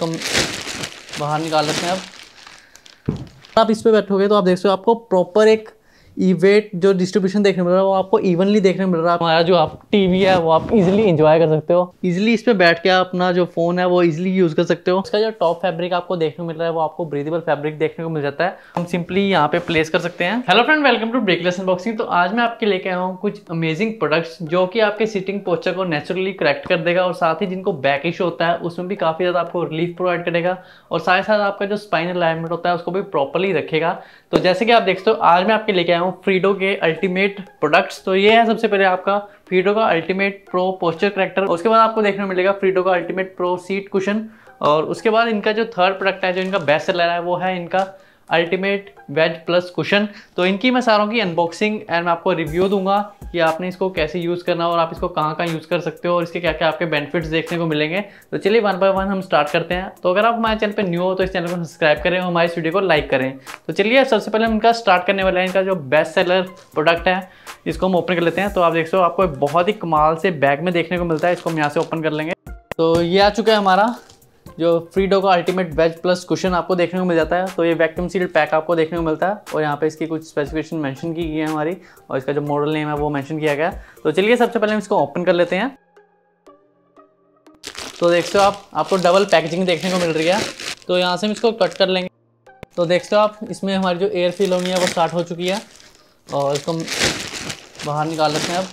तो बाहर निकाल लेते हैं अब आप इस पर बैठोगे तो आप देख सकते हो आपको प्रॉपर एक इवेट जो डिस्ट्रीब्यूशन देखने मिल रहा है वो आपको इवनली देखने मिल रहा है हमारा जो आप टीवी है वो आप इजिली इंजॉय कर सकते हो इजिली इस पर बैठ के अपना जो फोन है वो इजिली यूज कर सकते हो इसका जो टॉप फैब्रिक आपको देखने मिल रहा है वो आपको ब्रीदेबल फैब्रिक देखने को मिल जाता है हम सिंपली यहाँ पे प्लेस कर सकते हैं hello friend welcome to breakless unboxing तो आज मैं आपके लेके आया हूँ कुछ अमेजिंग प्रोडक्ट्स जो कि आपके सिटिंग पोस्टर को नेचुरली करेक्ट कर देगा और साथ ही जिनको बैक इशू होता है उसमें भी काफी ज्यादा आपको रिलीफ प्रोवाइड करेगा और साथ ही साथ आपका जो स्पाइनल अलाइनमेंट होता है उसको भी प्रॉपरली रखेगा तो जैसे कि आप देखते हो आज मैं आपके लेके आया हूँ फ्रीडो के अल्टीमेट प्रोडक्ट्स तो ये है सबसे पहले आपका फ्रीडो का अल्टीमेट प्रो पोस्चर करेक्टर उसके बाद आपको देखने मिलेगा फ्रीडो का अल्टीमेट प्रो सीट कुशन और उसके बाद इनका जो थर्ड प्रोडक्ट है जो इनका बेस्ट सेलर है वो है इनका अल्टीमेट वेज प्लस कुशन तो इनकी मैं सारों की अनबॉक्सिंग एंड मैं आपको रिव्यू दूंगा कि आपने इसको कैसे यूज़ करना और आप इसको कहाँ कहाँ यूज़ कर सकते हो और इसके क्या क्या आपके बेनिफिट्स देखने को मिलेंगे तो चलिए वन बाय वन हम स्टार्ट करते हैं तो अगर आप हमारे चैनल पर न्यू हो तो इस चैनल को सब्सक्राइब करें और हमारे इस वीडियो को लाइक करें तो चलिए सबसे पहले हम इनका स्टार्ट करने वाले इनका जो बेस्ट सेलर प्रोडक्ट है इसको हम ओपन कर लेते हैं तो आप देख सकते हो आपको बहुत ही कमाल से बैग में देखने को मिलता है इसको हम यहाँ से ओपन कर लेंगे तो ये आ चुका है हमारा जो फ्रीडो का अल्टीमेट वेज प्लस कुशन आपको देखने को मिल जाता है तो ये वैक्यूम सील पैक आपको देखने को मिलता है और यहाँ पे इसकी कुछ स्पेसिफिकेशन मेंशन की गई है हमारी और इसका जो मॉडल नेम है वो मेंशन किया गया तो चलिए सबसे पहले हम इसको ओपन कर लेते हैं तो देखते हो आप आपको डबल पैकेजिंग देखने को मिल रही है तो यहाँ से हम इसको कट कर लेंगे तो देखते हो आप इसमें हमारी जो एयर फील होनी है वो स्टार्ट हो चुकी है और इसको बाहर निकाल लेते हैं अब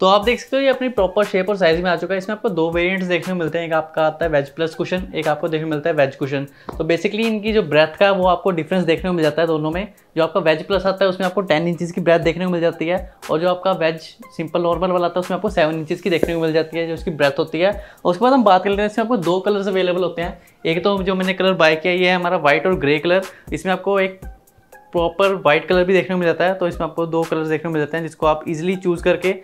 तो आप देख सकते हो ये अपनी प्रॉपर शेप और साइज में आ चुका है इसमें आपको दो वेरिएंट्स देखने को मिलते हैं एक आपका आता है वेज प्लस क्वेश्चन एक आपको देखने को मिलता है वेज क्वेश्चन तो बेसिकली इनकी जो ब्रेथ का वो आपको डिफरेंस देखने को मिल जाता है दोनों में जो आपका वेज प्लस आता है उसमें आपको टेन इंचज़ की ब्रेथ देखने को मिल जाती है और जो आपका वेज सिंपल नॉर्मल वाला आता है उसमें आपको सेवन इंचज़ की देखने को मिल जाती है जो उसकी ब्रेथ होती है उसके बाद हम बात कर लेते हैं इसमें आपको दो कलर्स अवेलेबल होते हैं एक तो जो मैंने कलर बाय किया ये है हमारा व्हाइट और ग्रे कलर इसमें आपको एक प्रॉपर व्हाइट कलर भी देखने को मिल जाता है तो इसमें आपको दो कलर देखने को मिल जाते हैं जिसको आप इजिली चूज़ करके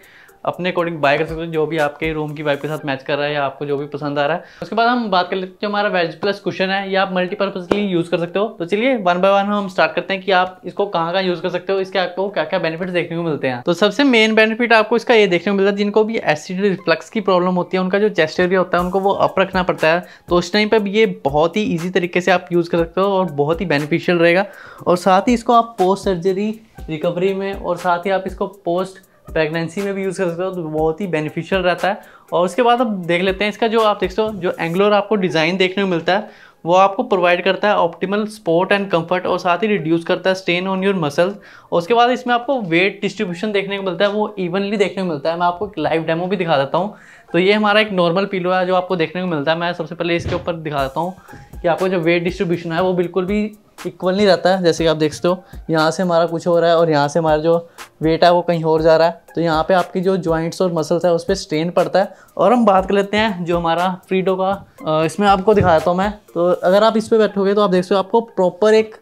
अपने अकॉर्डिंग बाय कर सकते हो जो भी आपके रूम की वाइफ के साथ मैच कर रहा है या आपको जो भी पसंद आ रहा है उसके बाद हम बात कर लेते हैं जो हमारा वेज प्लस क्वेश्चन है ये आप मल्टीपर्पजली यूज़ कर सकते हो तो चलिए वन बाय वन हम स्टार्ट करते हैं कि आप इसको कहाँ कहाँ यूज़ कर सकते हो इसके आपको क्या क्या बेनिफिट देखने को मिलते हैं तो सबसे मेन बेनिफिट आपको इसका ये देखने को मिलता है जिनको भी एसिड रिफ्लक्स की प्रॉब्लम होती है उनका जो चेस्ट एरिया होता है उनको वो अप रखना पड़ता है तो उस टाइम पर भी ये बहुत ही ईजी तरीके से आप यूज़ कर सकते हो और बहुत ही बेनिफिशियल रहेगा और साथ ही इसको आप पोस्ट सर्जरी रिकवरी में और साथ ही आप इसको पोस्ट प्रेगनेंसी में भी यूज़ कर सकते हो तो बहुत ही बेनिफिशियल रहता है और उसके बाद आप देख लेते हैं इसका जो आप देख सो जो एंगलोर आपको डिज़ाइन देखने को मिलता है वो आपको प्रोवाइड करता है ऑप्टिमल स्पोर्ट एंड कंफर्ट और साथ ही रिड्यूस करता है स्टेन ऑन योर मसल्स और उसके बाद इसमें आपको वेट डिस्ट्रीब्यूशन देखने को मिलता है वो इवनली देखने को मिलता है मैं आपको एक लाइव डेमो भी दिखा देता हूँ तो ये हमारा एक नॉर्मल पीलो है जो आपको देखने को मिलता है मैं सबसे पहले इसके ऊपर दिखा देता हूँ कि आपको जो वेट डिस्ट्रीब्यूशन है वो बिल्कुल भी इक्वल नहीं रहता है जैसे कि आप देख सकते हो यहाँ से हमारा कुछ हो रहा है और यहाँ से हमारा जो वेट है वो कहीं और जा रहा है तो यहाँ पे आपकी जो जॉइंट्स और मसल्स है उस पर स्ट्रेन पड़ता है और हम बात कर लेते हैं जो हमारा फ्रीडो का इसमें आपको दिखाता हूँ मैं तो अगर आप इस पर बैठोगे तो आप देख सकते हो आपको प्रॉपर एक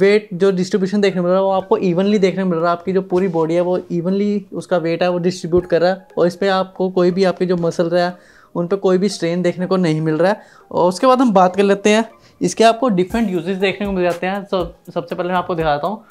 वेट जो डिस्ट्रीब्यूशन देखने मिल रहा है वो आपको इवनली देखने मिल रहा है आपकी जो पूरी बॉडी है वो इवनली उसका वेट है वो डिस्ट्रीब्यूट कर रहा है और इस पर आपको कोई भी आपके जो मसल रहा है उन पर कोई भी स्ट्रेन देखने को नहीं मिल रहा है और उसके बाद हम बात कर लेते हैं इसके आपको डिफरेंट यूजेज देखने को मिल जाते हैं सब सबसे पहले मैं आपको दिखाता हूँ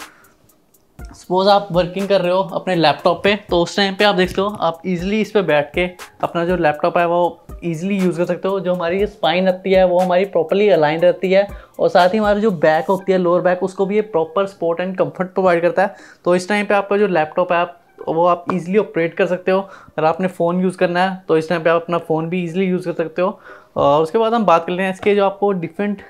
सपोज आप वर्किंग कर रहे हो अपने लैपटॉप पे तो उस टाइम पे आप देख हो आप इजीली इस पर बैठ के अपना जो लैपटॉप है वो इजीली यूज़ कर सकते हो जो हमारी स्पाइन रहती है वो हमारी प्रॉपरली अलाइन रहती है और साथ ही हमारी जो बैक होती है लोअर बैक उसको भी ये proper support and comfort provide करता है तो इस टाइम पे आपका जो लैपटॉप है आप वो आप इजीली ऑपरेट कर सकते हो अगर आपने फ़ोन यूज़ करना है तो इस टाइम पे आप अपना फ़ोन भी इजीली यूज़ कर सकते हो और उसके बाद हम बात कर हैं इसके जो आपको डिफरेंट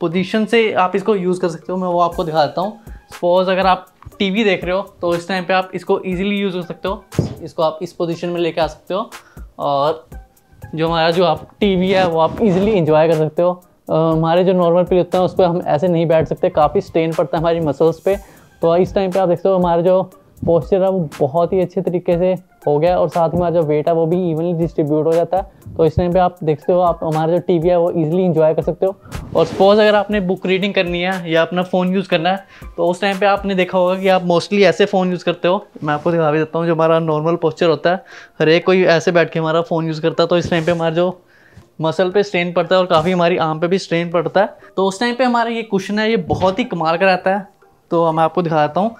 पोजीशन से आप इसको यूज़ कर सकते हो मैं वो आपको दिखा देता हूँ सपोज़ अगर आप टीवी देख रहे हो तो इस टाइम पे आप इसको इजीली यूज़ कर सकते हो इसको आप इस पोजीशन में लेके आ सकते हो और जो हमारा जो आप टीवी है वो आप इजीली इंजॉय कर सकते हो हमारे जो नॉर्मल पीरियड होते हैं उस पर हम ऐसे नहीं बैठ सकते काफ़ी स्ट्रेन पड़ता है हमारी मसल्स पे तो इस टाइम पे आप देखते हो हमारे जो पोस्चर है वो बहुत ही अच्छे तरीके से हो गया और साथ में हमारा जो वेट है वो भी इवनली डिस्ट्रीब्यूट हो जाता है तो इस टाइम पे आप देखते हो आप हमारा जो टीवी है वो इजीली इंजॉय कर सकते हो और सपोज अगर आपने बुक रीडिंग करनी है या अपना फ़ोन यूज़ करना है तो उस टाइम पे आपने देखा होगा कि आप मोस्टली ऐसे फ़ोन यूज़ करते हो मैं आपको दिखा भी देता हूँ जो हमारा नॉर्मल पोस्चर होता है हर एक कोई ऐसे बैठ के हमारा फ़ोन यूज़ करता है तो इस टाइम पर हमारा जो मसल पे स्ट्रेन पड़ता है और काफ़ी हमारी आम पे भी स्ट्रेन पड़ता है तो उस टाइम पे हमारा ये क्वेश्चन है ये बहुत ही कमाल कराता रहता है तो मैं आपको दिखाता हूँ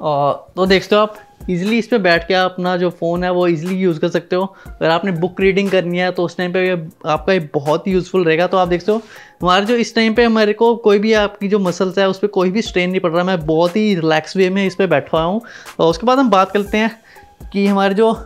और तो देखते हो आप ईजिली इस पर बैठ के आप अपना जो फ़ोन है वो ईजिली यूज़ कर सकते हो अगर आपने बुक रीडिंग करनी है तो उस टाइम पे आपका ये बहुत ही यूज़फुल रहेगा तो आप देख सकते हो हमारे जो इस टाइम पे हमारे को कोई भी आपकी जो मसल्स है उस पर कोई भी स्ट्रेन नहीं पड़ रहा मैं बहुत ही रिलैक्स वे में इस पर बैठा हुआ हूँ और उसके बाद हम बात करते हैं कि हमारे जो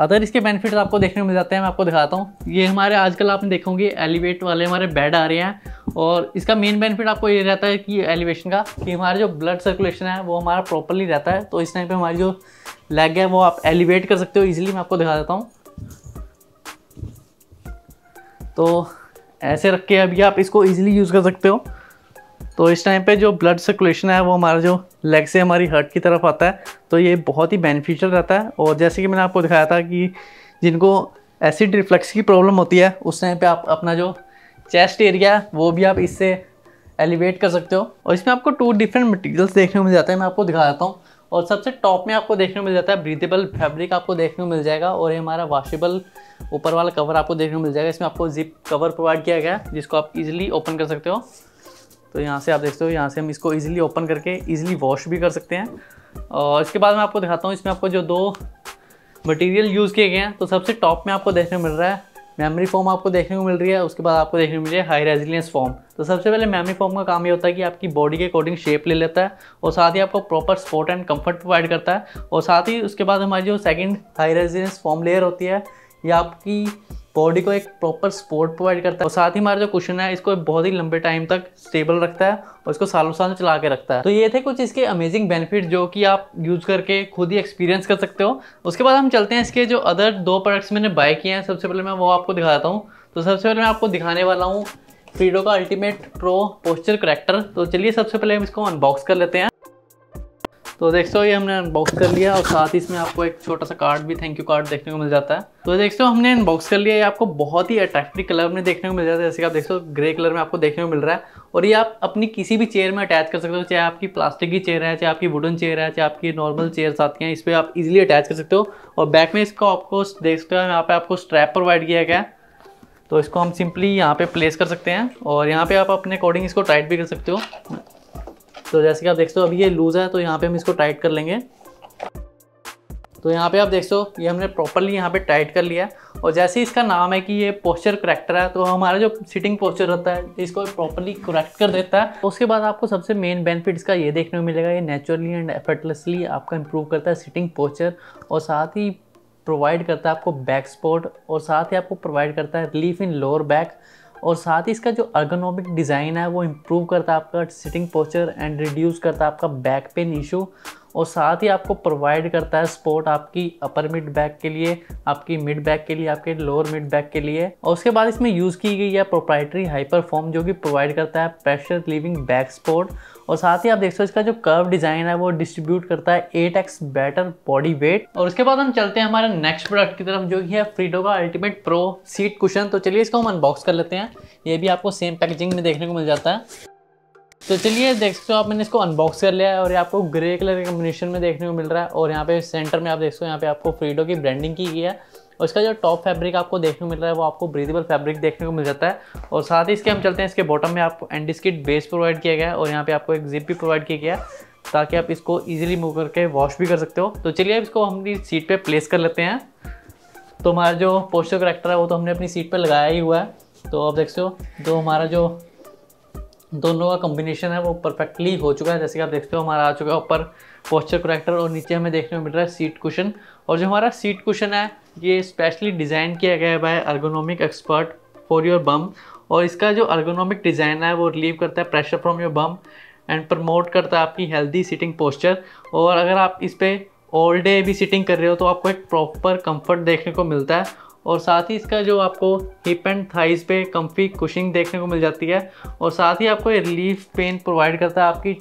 अदर इसके बेनिफिट्स आपको देखने को मिल जाते हैं मैं आपको दिखाता हूँ ये हमारे आजकल आपने देखोगे एलिवेट वाले हमारे बेड आ रहे हैं और इसका मेन बेनिफिट आपको ये रहता है कि एलिवेशन का कि हमारा जो ब्लड सर्कुलेशन है वो हमारा प्रॉपरली रहता है तो इस टाइम पे हमारी जो लेग है वो आप एलिवेट कर सकते हो इजीली मैं आपको दिखा देता हूँ तो ऐसे रख के अभी आप इसको इजीली यूज़ कर सकते हो तो इस टाइम पे जो ब्लड सर्कुलेशन है वो हमारा जो लेग से हमारी हर्ट की तरफ आता है तो ये बहुत ही बेनिफिशियल रहता है और जैसे कि मैंने आपको दिखाया था कि जिनको एसिड रिफ्लेक्स की प्रॉब्लम होती है उस टाइम पे आप अपना जो चेस्ट एरिया वो भी आप इससे एलिवेट कर सकते हो और इसमें आपको टू डिफरेंट मटेरियल्स देखने को मिल जाता है मैं आपको दिखा देता हूँ और सबसे टॉप में आपको देखने को मिल जाता है ब्रीथेबल फैब्रिक आपको देखने को मिल जाएगा और ये हमारा वाशेबल ऊपर वाला कवर आपको देखने को मिल जाएगा इसमें आपको जिप कवर प्रोवाइड किया गया है जिसको आप इजीली ओपन कर सकते हो तो यहाँ से आप देखते हो यहाँ से हम इसको इजीली ओपन करके इजीली वॉश भी कर सकते हैं और इसके बाद मैं आपको दिखाता हूँ इसमें आपको जो दो मटीरियल यूज़ किए गए हैं तो सबसे टॉप में आपको देखने को मिल रहा है मेमोरी फॉर्म आपको देखने को मिल रही है उसके बाद आपको देखने को मिल रही है हाई रेजिलियंस फॉर्म तो सबसे पहले मेमोरी फॉर्म का काम ये होता है कि आपकी बॉडी के अकॉर्डिंग शेप ले लेता है और साथ ही आपको proper support and comfort provide करता है और साथ ही उसके बाद हमारी जो second high resilience foam layer होती है ये आपकी बॉडी को एक प्रॉपर सपोर्ट प्रोवाइड करता है और साथ ही हमारा जो क्वेश्चन है इसको बहुत ही लंबे टाइम तक स्टेबल रखता है और इसको सालों साल चला के रखता है तो ये थे कुछ इसके अमेजिंग बेनिफिट जो कि आप यूज़ करके खुद ही एक्सपीरियंस कर सकते हो उसके बाद हम चलते हैं इसके जो अदर दो प्रोडक्ट्स मैंने बाय किए हैं सबसे पहले मैं वो आपको दिखाता हूँ तो सबसे पहले मैं आपको दिखाने वाला हूँ फ्रीडो का अल्टीमेट प्रो पोस्चर करेक्टर तो चलिए सबसे पहले हम इसको अनबॉक्स कर लेते हैं तो देख सो ये हमने अनबॉक्स कर लिया और साथ ही इसमें आपको एक छोटा सा कार्ड भी थैंक यू कार्ड देखने को मिल जाता है तो देख सो हमने अनबॉक्स कर लिया ये आपको बहुत ही अट्रैक्टिव कलर में देखने को मिल जाता है जैसे कि आप देख सो ग्रे कलर में आपको देखने को मिल रहा है और ये आप अपनी किसी भी चेयर में अटैच कर सकते हो चाहे आपकी प्लास्टिक की चेयर है चाहे आपकी वुडन चेयर है चाहे आपकी नॉर्मल चेयर आती हैं इस पर आप इजिली अटैच कर सकते हो और बैक में इसको आपको देख सकते हो यहाँ पे आपको स्ट्रैप प्रोवाइड किया गया तो इसको हम सिंपली यहाँ पे प्लेस कर सकते हैं और यहाँ पे आप अपने अकॉर्डिंग इसको टाइट भी कर सकते हो तो जैसे कि आप देख सकते हो अभी ये लूज़ है तो यहाँ पे हम इसको टाइट कर लेंगे तो यहाँ पे आप देख हो ये हमने प्रॉपरली यहाँ पे टाइट कर लिया और जैसे इसका नाम है कि ये पोस्चर करेक्टर है तो हमारा जो सिटिंग पोस्चर रहता है इसको प्रॉपरली करेक्ट कर देता है तो उसके बाद आपको सबसे मेन बेनिफिट इसका ये देखने को मिलेगा ये नेचुरली एंड एफर्टलेसली आपका इम्प्रूव करता है सिटिंग पोस्चर और साथ ही प्रोवाइड करता है आपको बैक सपोर्ट और साथ ही आपको प्रोवाइड करता है रिलीफ इन लोअर बैक और साथ ही इसका जो अर्गोनॉमिक डिज़ाइन है वो इम्प्रूव करता है आपका सिटिंग पोस्चर एंड रिड्यूस करता है आपका बैक पेन इशू और साथ ही आपको प्रोवाइड करता है सपोर्ट आपकी अपर मिड बैक के लिए आपकी मिड बैक के लिए आपके लोअर मिड बैक के लिए और उसके बाद इसमें यूज़ की गई है प्रोप्राइटरी हाइपर फॉर्म जो कि प्रोवाइड करता है प्रेशर लिविंग बैक सपोर्ट और साथ ही आप देख सकते हो इसका जो कर्व डिज़ाइन है वो डिस्ट्रीब्यूट करता है at X better body weight और उसके बाद हम चलते हैं हमारे नेक्स्ट प्रोडक्ट की तरफ जो कि है फ्रीडो का अल्टीमेट प्रो सीट कुशन तो चलिए इसको हम अनबॉक्स कर लेते हैं ये भी आपको सेम पैकेजिंग में देखने को मिल जाता है तो चलिए देख सकते हो आप मैंने इसको अनबॉक्स कर लिया है और ये आपको ग्रे कलर के कम्बिनेशन में देखने को मिल रहा है और यहाँ पे सेंटर में आप देख सकते हो यहाँ पे आपको फ्रीडो की ब्रांडिंग की गई है और इसका जो टॉप फैब्रिक आपको देखने को मिल रहा है वो आपको ब्रीदेबल फैब्रिक देखने को मिल जाता है और साथ ही इसके हम चलते हैं इसके बॉटम में आपको एंडिस्किट बेस प्रोवाइड किया गया है और यहाँ पे आपको एक जिप भी प्रोवाइड किया गया है ताकि आप इसको ईजिली मूव करके वॉश भी कर सकते हो तो चलिए अब इसको हम अपनी सीट पर प्लेस कर लेते हैं तो हमारा जो पोस्टर करेक्टर है वो तो हमने अपनी सीट पर लगाया ही हुआ है तो आप देख सकते हो तो हमारा जो दोनों का कॉम्बिनेशन है वो परफेक्टली हो चुका है जैसे कि आप देखते हो हमारा आ चुका है ऊपर पोस्चर करेक्टर और नीचे हमें देखने को मिल रहा है सीट कुशन और जो हमारा सीट कुशन है ये स्पेशली डिज़ाइन किया गया है by ergonomic expert for your bum और इसका जो अर्गोनॉमिक डिज़ाइन है वो रिलीव करता है pressure from your bum and promote करता है आपकी हेल्दी सीटिंग पोस्चर और अगर आप इस पर ऑल डे भी सिटिंग कर रहे हो तो आपको एक प्रॉपर कंफर्ट देखने को मिलता है और साथ ही इसका जो आपको हिप एंड थाइस पे कम्फी कुशिंग देखने को मिल जाती है और साथ ही आपको रिलीफ पेन प्रोवाइड करता है आपकी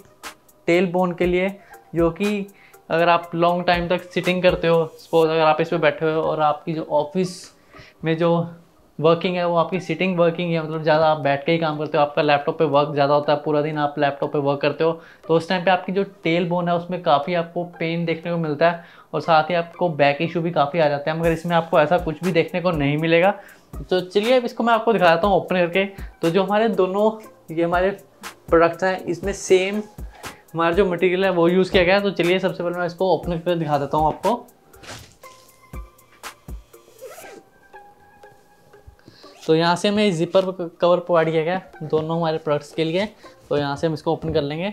टेल बोन के लिए जो कि अगर आप लॉन्ग टाइम तक सिटिंग करते हो सपोज अगर आप इस पर बैठे हो और आपकी जो ऑफिस में जो वर्किंग है वो आपकी सिटिंग वर्किंग है मतलब ज़्यादा आप बैठ के ही काम करते हो आपका लैपटॉप पे वर्क ज़्यादा होता है पूरा दिन आप लैपटॉप पे वर्क करते हो तो उस टाइम पे आपकी जो टेल बोन है उसमें काफ़ी आपको पेन देखने को मिलता है और साथ ही आपको बैक इशू भी काफ़ी आ जाता है मगर इसमें आपको ऐसा कुछ भी देखने को नहीं मिलेगा तो चलिए अब इसको मैं आपको दिखाता हूँ ओपन करके तो जो हमारे दोनों ये हमारे प्रोडक्ट्स हैं इसमें सेम हमारा जो मटेरियल है वो यूज़ किया गया है तो चलिए सबसे पहले मैं इसको ओपन करके दिखा देता हूँ आपको तो यहाँ से हमें जिपर कवर प्रोवाइड किया गया दोनों हमारे प्रोडक्ट्स के लिए तो यहाँ से हम इसको ओपन कर लेंगे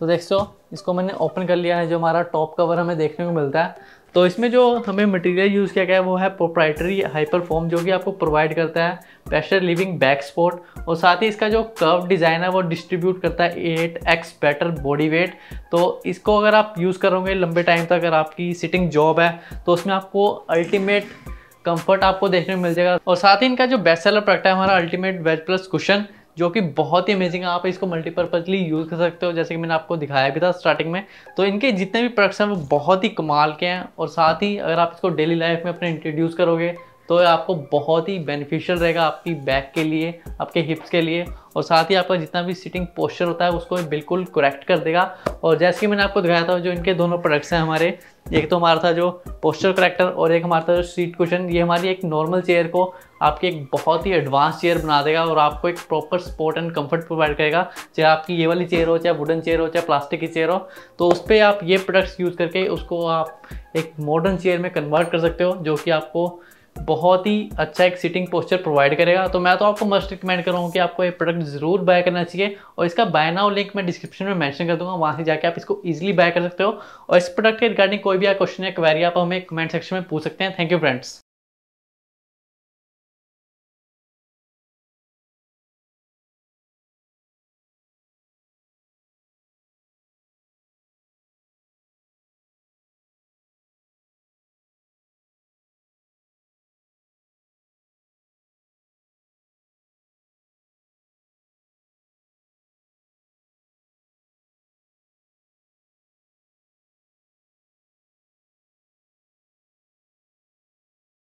तो देख सो इसको मैंने ओपन कर लिया है जो हमारा टॉप कवर हमें देखने को मिलता है तो इसमें जो हमें मटेरियल यूज़ किया गया है वो है प्रोप्राइटरी हाइपर फॉर्म जो कि आपको प्रोवाइड करता है प्रेशर लिविंग बैक स्पोर्ट और साथ ही इसका जो कर्व डिज़ाइन है वो डिस्ट्रीब्यूट करता है at X better body weight तो इसको अगर आप यूज़ करोगे लंबे टाइम तक अगर आपकी सिटिंग जॉब है तो उसमें आपको अल्टीमेट कंफर्ट आपको देखने में मिल जाएगा और साथ ही इनका जो बेस्ट सेलर प्रोडक्ट है हमारा अल्टीमेट वेज प्लस कुशन जो कि बहुत ही अमेजिंग है आप इसको मल्टीपर्पजली यूज़ कर सकते हो जैसे कि मैंने आपको दिखाया भी था स्टार्टिंग में तो इनके जितने भी प्रोडक्ट्स हैं वो बहुत ही कमाल के हैं और साथ ही अगर आप इसको डेली लाइफ में अपने इंट्रोड्यूस करोगे तो आपको बहुत ही बेनिफिशियल रहेगा आपकी बैक के लिए आपके हिप्स के लिए और साथ ही आपका जितना भी सिटिंग पोस्चर होता है उसको बिल्कुल करेक्ट कर देगा और जैसे कि मैंने आपको दिखाया था जो इनके दोनों प्रोडक्ट्स हैं हमारे एक तो हमारा था जो पोस्चर करेक्टर और एक हमारा था जो सीट कुशन ये हमारी एक नॉर्मल चेयर को आपकी एक बहुत ही एडवांस चेयर बना देगा और आपको एक proper support and comfort provide करेगा चाहे आपकी ये वाली चेयर हो चाहे वुडन चेयर हो चाहे प्लास्टिक की चेयर हो तो उस पर आप ये प्रोडक्ट्स यूज़ करके उसको आप एक मॉडर्न चेयर में कन्वर्ट कर सकते हो जो कि आपको बहुत ही अच्छा एक सिटिंग पोस्चर प्रोवाइड करेगा तो मैं तो आपको मस्ट रिकमेंड करूँगा कि आपको ये प्रोडक्ट ज़रूर बाय करना चाहिए और इसका बाय नाउ लिंक मैं डिस्क्रिप्शन में मेंशन कर दूंगा वहाँ से जाके आप इसको इजीली बाय कर सकते हो और इस प्रोडक्ट के रिगार्डिंग कोई भी क्वेश्चन या क्वेरी आप हमें कमेंट सेक्शन में पूछ सकते हैं थैंक यू फ्रेंड्स